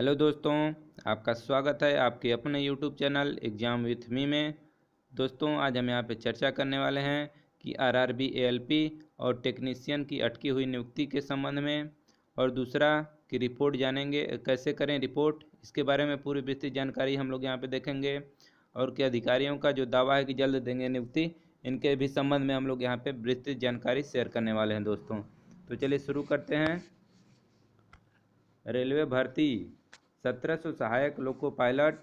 hello दोस्तों आपका स्वागत है आपके अपने YouTube channel exam with me में दोस्तों आज हम यहाँ पे चर्चा करने वाले हैं कि आरआरबी एएलपी और टेक्नीशियन की अटकी हुई नियुक्ति के संबंध में और दूसरा कि रिपोर्ट जानेंगे कैसे करें रिपोर्ट इसके बारे में पूरी विस्तृत जानकारी हम लोग यहाँ पर देखेंगे और कि अधिकारियों का जो दावा है कि जल्द देंगे नियुक्ति इनके भी संबंध में हम लोग यहाँ पर विस्तृत जानकारी शेयर करने वाले हैं दोस्तों तो चलिए शुरू करते हैं रेलवे भर्ती सत्रह सहायक लोको पायलट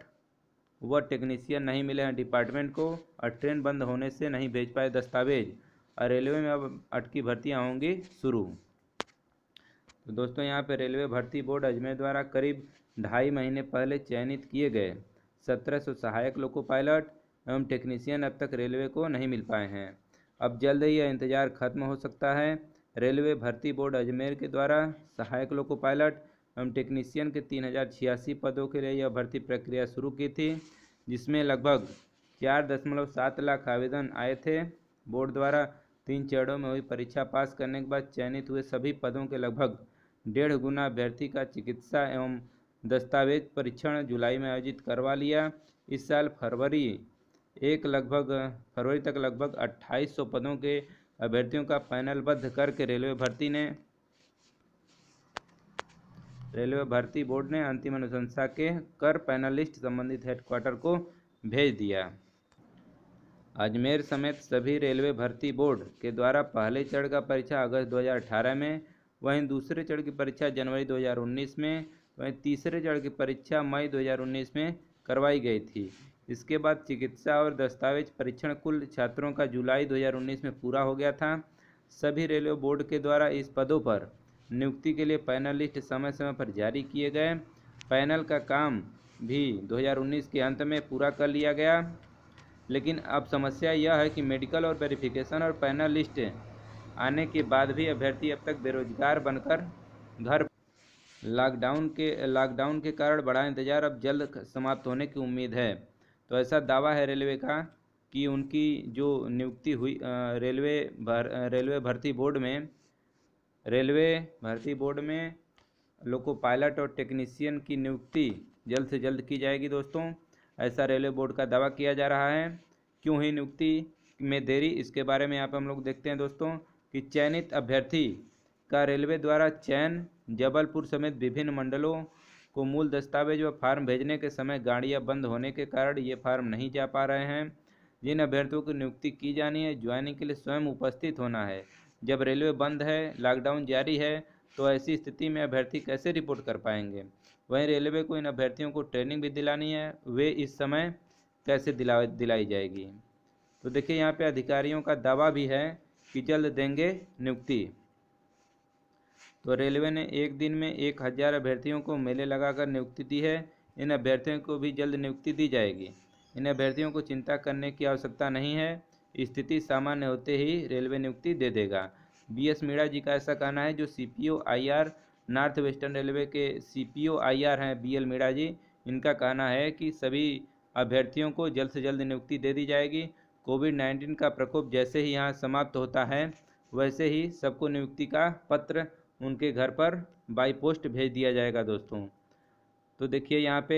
व टेक्नीसियन नहीं मिले हैं डिपार्टमेंट को और ट्रेन बंद होने से नहीं भेज पाए दस्तावेज और रेलवे में अब अटकी भर्तियां होंगी शुरू तो दोस्तों यहाँ पर रेलवे भर्ती बोर्ड अजमेर द्वारा करीब ढाई महीने पहले चयनित किए गए सत्रह सौ सहायक लोको पायलट एवं टेक्नीशियन अब तक रेलवे को नहीं मिल पाए हैं अब जल्द ही यह इंतजार खत्म हो सकता है रेलवे भर्ती बोर्ड अजमेर के द्वारा सहायक लोको पायलट एवं टेक्नीशियन के तीन हज़ार छियासी पदों के लिए यह भर्ती प्रक्रिया शुरू की थी जिसमें लगभग चार दशमलव सात लाख आवेदन आए थे बोर्ड द्वारा तीन चरणों में हुई परीक्षा पास करने के बाद चयनित हुए सभी पदों के लगभग डेढ़ गुना अभ्यर्थी का चिकित्सा एवं दस्तावेज परीक्षण जुलाई में आयोजित करवा लिया इस साल फरवरी एक लगभग फरवरी तक लगभग अट्ठाईस पदों के अभ्यर्थियों का पैनलबद्ध करके रेलवे भर्ती ने रेलवे भर्ती बोर्ड ने अंतिम अनुशंसा के कर पैनलिस्ट संबंधित हेडक्वार्टर को भेज दिया अजमेर समेत सभी रेलवे भर्ती बोर्ड के द्वारा पहले चरण का परीक्षा अगस्त 2018 में वहीं दूसरे चरण की परीक्षा जनवरी 2019 में वहीं तीसरे चरण की परीक्षा मई 2019 में करवाई गई थी इसके बाद चिकित्सा और दस्तावेज परीक्षण कुल छात्रों का जुलाई 2019 में पूरा हो गया था सभी रेलवे बोर्ड के द्वारा इस पदों पर नियुक्ति के लिए पैनल लिस्ट समय समय पर जारी किए गए पैनल का काम भी 2019 के अंत में पूरा कर लिया गया लेकिन अब समस्या यह है कि मेडिकल और वेरिफिकेशन और पैनल लिस्ट आने के बाद भी अभ्यर्थी अब तक बेरोजगार बनकर घर लॉकडाउन के लॉकडाउन के कारण बड़ा इंतजार अब जल्द समाप्त होने की उम्मीद है तो ऐसा दावा है रेलवे का कि उनकी जो नियुक्ति हुई रेलवे भर रेलवे भर्ती बोर्ड में रेलवे भर्ती बोर्ड में लोको पायलट और टेक्नीसियन की नियुक्ति जल्द से जल्द की जाएगी दोस्तों ऐसा रेलवे बोर्ड का दावा किया जा रहा है क्यों ही नियुक्ति में देरी इसके बारे में यहाँ पर हम लोग देखते हैं दोस्तों कि चयनित अभ्यर्थी का रेलवे द्वारा चयन जबलपुर समेत विभिन्न मंडलों को मूल दस्तावेज व फार्म भेजने के समय गाड़ियाँ बंद होने के कारण ये फार्म नहीं जा पा रहे हैं जिन अभ्यर्थियों की नियुक्ति की जानी है ज्वाइनिंग के लिए स्वयं उपस्थित होना है जब रेलवे बंद है लॉकडाउन जारी है तो ऐसी स्थिति में अभ्यर्थी कैसे रिपोर्ट कर पाएंगे वहीं रेलवे को इन अभ्यर्थियों को ट्रेनिंग भी दिलानी है वे इस समय कैसे दिला दिलाई जाएगी तो देखिए यहाँ पे अधिकारियों का दावा भी है कि जल्द देंगे नियुक्ति तो रेलवे ने एक दिन में एक हज़ार अभ्यर्थियों को मेले लगाकर नियुक्ति दी है इन अभ्यर्थियों को भी जल्द नियुक्ति दी जाएगी इन अभ्यर्थियों को चिंता करने की आवश्यकता नहीं है स्थिति सामान्य होते ही रेलवे नियुक्ति दे देगा बी एस मीणा जी का ऐसा कहना है जो C P O I R North Western Railway के C P O I R हैं बी एल मीणा जी इनका कहना है कि सभी अभ्यर्थियों को जल्द से जल्द नियुक्ति दे दी जाएगी कोविड नाइन्टीन का प्रकोप जैसे ही यहाँ समाप्त होता है वैसे ही सबको नियुक्ति का पत्र उनके घर पर बाई पोस्ट भेज दिया जाएगा दोस्तों तो देखिए यहाँ पे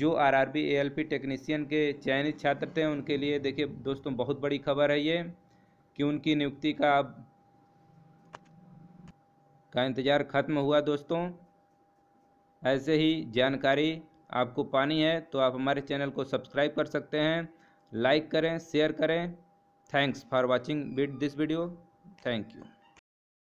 जो आरआरबी एएलपी टेक्नीशियन के चयनित छात्र थे उनके लिए देखिए दोस्तों बहुत बड़ी खबर है ये कि उनकी नियुक्ति का अब का इंतज़ार ख़त्म हुआ दोस्तों ऐसे ही जानकारी आपको पानी है तो आप हमारे चैनल को सब्सक्राइब कर सकते हैं लाइक करें शेयर करें thanks for watching this video thank you